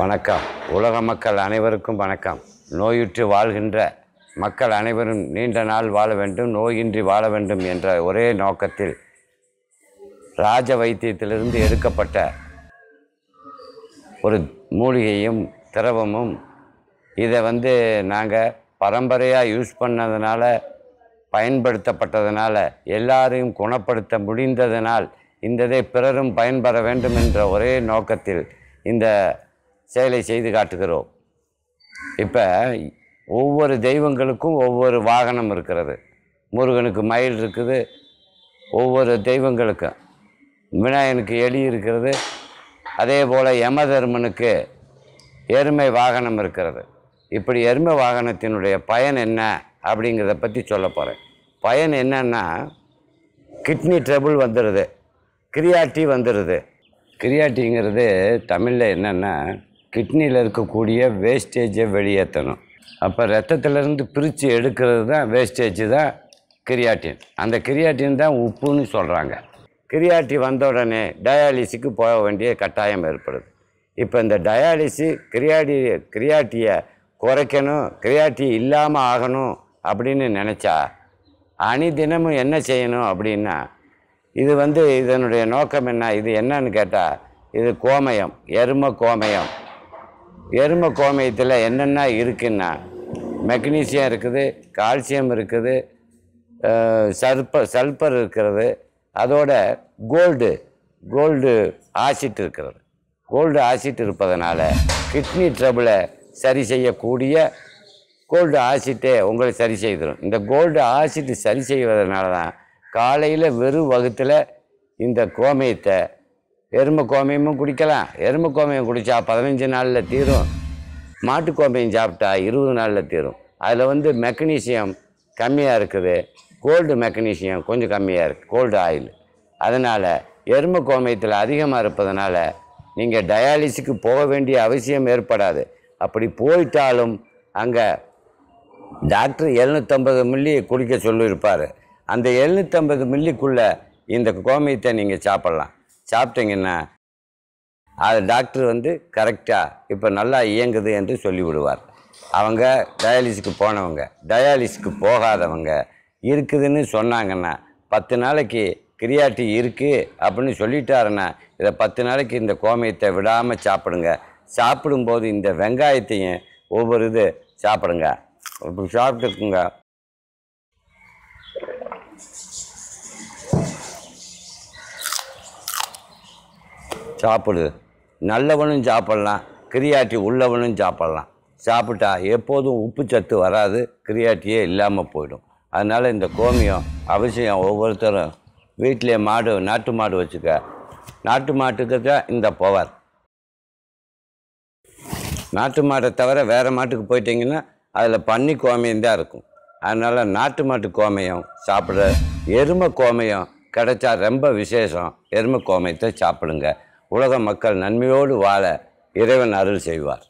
வணக்கம் உலக மக்கள் அனைவருக்கும் வணக்கம் நோயுற்று வாழ்கின்ற மக்கள் அனைவரும் நீண்ட நாள் வாழ வேண்டும் நோயின்றி வாழ வேண்டும் என்ற ஒரே நோக்கத்தில் ராஜ வைத்தியத்திலிருந்து எடுக்கப்பட்ட ஒரு மூலிகையும் திரவமும் இதை வந்து நாங்கள் பரம்பரையாக யூஸ் பண்ணதுனால பயன்படுத்தப்பட்டதனால் எல்லாரையும் குணப்படுத்த முடிந்ததனால் இந்ததை பிறரும் பயன்பெற வேண்டும் என்ற ஒரே நோக்கத்தில் இந்த செயலை செய்து காட்டுகிறோம் இப்போ ஒவ்வொரு தெய்வங்களுக்கும் ஒவ்வொரு வாகனம் இருக்கிறது முருகனுக்கு மயில் இருக்குது ஒவ்வொரு தெய்வங்களுக்கும் விநாயகனுக்கு எலி இருக்கிறது அதே போல் யமதர்மனுக்கு எருமை வாகனம் இருக்கிறது இப்படி எருமை வாகனத்தினுடைய பயன் என்ன அப்படிங்கிறத பற்றி சொல்ல போகிறேன் பயன் என்னன்னா கிட்னி ட்ரபுள் வந்துடுது கிரியாட்டி வந்துடுது கிரியாட்டிங்கிறது தமிழில் என்னென்னா கிட்னியில் இருக்கக்கூடிய வேஸ்டேஜை வெளியேற்றணும் அப்போ ரத்தத்திலேருந்து பிரித்து எடுக்கிறது தான் வேஸ்டேஜ் தான் கிரியாட்டின் அந்த கிரியாட்டின் தான் உப்புன்னு சொல்கிறாங்க கிரியாட்டி வந்த உடனே டயாலிஸுக்கு போக வேண்டிய கட்டாயம் ஏற்படுது இப்போ இந்த டயாலிஸு கிரியாடி கிரியாட்டியை குறைக்கணும் கிரியாட்டி இல்லாமல் ஆகணும் அப்படின்னு நினச்சா அணி தினமும் என்ன செய்யணும் அப்படின்னா இது வந்து இதனுடைய நோக்கம் என்ன இது என்னன்னு கேட்டால் இது கோமயம் எரும கோமயம் எரும கோமியத்தில் என்னென்ன இருக்குன்னா மெக்னீசியம் இருக்குது கால்சியம் இருக்குது சல்பர் சல்பர் இருக்கிறது அதோட கோல்டு கோல்டு ஆசிட் இருக்கிறது கோல்டு ஆசிட் இருப்பதனால கிட்னி ட்ரபிளை சரி செய்யக்கூடிய கோல்டு ஆசிட்டே உங்களை சரி செய்திடும் இந்த கோல்டு ஆசிட் சரி செய்வதனால தான் காலையில் வெறும் வகுத்தில் இந்த கோமியத்தை எறும்பு கோமியமும் குடிக்கலாம் எறும்பு கோமியம் குடித்தா பதினஞ்சு நாளில் தீரும் மாட்டு கோமியம் சாப்பிட்டா இருபது நாளில் தீரும் அதில் வந்து மெக்கனீசியம் கம்மியாக இருக்குது கோல்டு மெக்கனீசியம் கொஞ்சம் கம்மியாக இருக்குது கோல்டு ஆயில் அதனால் எறும்பு கோமியத்தில் அதிகமாக இருப்பதனால நீங்கள் டயாலிசிக்கு போக வேண்டிய அவசியம் ஏற்படாது அப்படி போயிட்டாலும் அங்கே டாக்டர் எழுநூற்றம்பது மில்லி குடிக்க சொல்லியிருப்பார் அந்த எழுநூற்றம்பது மில்லிக்குள்ளே இந்த கோமியத்தை நீங்கள் சாப்பிட்லாம் சாப்பிட்டீங்கன்னா அது டாக்டர் வந்து கரெக்டாக இப்போ நல்லா இயங்குது என்று சொல்லிவிடுவார் அவங்க டயாலிஸுக்கு போனவங்க டயாலிஸுக்கு போகாதவங்க இருக்குதுன்னு சொன்னாங்கன்னா பத்து நாளைக்கு கிரியாட்டி இருக்குது அப்படின்னு சொல்லிட்டாருன்னா இதை பத்து நாளைக்கு இந்த கோமியத்தை விடாமல் சாப்பிடுங்க சாப்பிடும்போது இந்த வெங்காயத்தையும் ஒவ்வொரு இது சாப்பிடுங்க இப்படி சாப்பிட்டுக்குங்க சாப்பிடு நல்லவனும் சாப்பிட்லாம் கிரியாட்டி உள்ளவனும் சாப்பிட்லாம் சாப்பிட்டா எப்போதும் உப்பு சத்து வராது கிரியாட்டியே இல்லாமல் போயிடும் அதனால் இந்த கோமியம் அவசியம் ஒவ்வொருத்தரும் வீட்டிலே மாடு நாட்டு மாடு வச்சுக்க நாட்டு மாட்டுக்கு தான் இந்த பவர் நாட்டு மாட்டை தவிர வேறு மாட்டுக்கு போயிட்டிங்கன்னா அதில் பன்னி கோமியம் தான் இருக்கும் அதனால் நாட்டு மாட்டு கோமியம் சாப்பிட எருமை கோமியம் கிடைச்சா ரொம்ப விசேஷம் எருமை கோமயத்தை சாப்பிடுங்க உலக மக்கள் நன்மையோடு வாழ இறைவன் அருள் செய்வார்